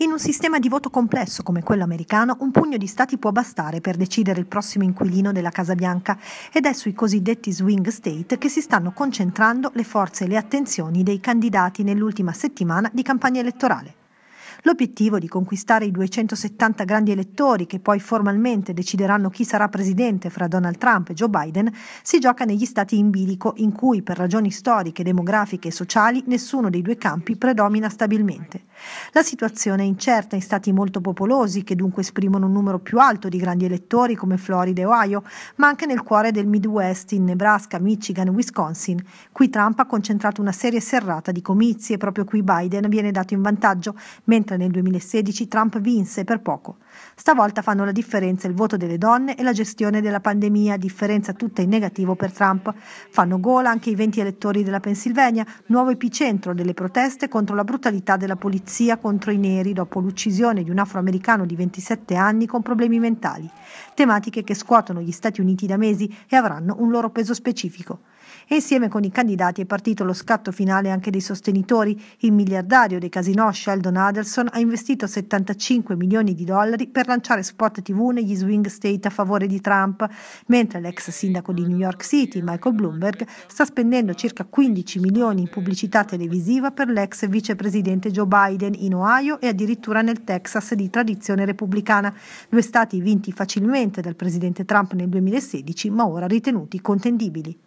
In un sistema di voto complesso come quello americano, un pugno di stati può bastare per decidere il prossimo inquilino della Casa Bianca ed è sui cosiddetti swing state che si stanno concentrando le forze e le attenzioni dei candidati nell'ultima settimana di campagna elettorale. L'obiettivo di conquistare i 270 grandi elettori che poi formalmente decideranno chi sarà presidente fra Donald Trump e Joe Biden si gioca negli stati in bilico in cui per ragioni storiche, demografiche e sociali nessuno dei due campi predomina stabilmente. La situazione è incerta in stati molto popolosi che dunque esprimono un numero più alto di grandi elettori come Florida e Ohio, ma anche nel cuore del Midwest in Nebraska, Michigan, e Wisconsin. Qui Trump ha concentrato una serie serrata di comizi e proprio qui Biden viene dato in vantaggio, mentre mentre nel 2016 Trump vinse per poco. Stavolta fanno la differenza il voto delle donne e la gestione della pandemia, differenza tutta in negativo per Trump. Fanno gola anche i 20 elettori della Pennsylvania, nuovo epicentro delle proteste contro la brutalità della polizia contro i neri dopo l'uccisione di un afroamericano di 27 anni con problemi mentali. Tematiche che scuotono gli Stati Uniti da mesi e avranno un loro peso specifico. E insieme con i candidati è partito lo scatto finale anche dei sostenitori. Il miliardario dei casinò Sheldon Adelson Ericsson ha investito 75 milioni di dollari per lanciare spot TV negli swing state a favore di Trump, mentre l'ex sindaco di New York City, Michael Bloomberg, sta spendendo circa 15 milioni in pubblicità televisiva per l'ex vicepresidente Joe Biden in Ohio e addirittura nel Texas di tradizione repubblicana, due stati vinti facilmente dal presidente Trump nel 2016, ma ora ritenuti contendibili.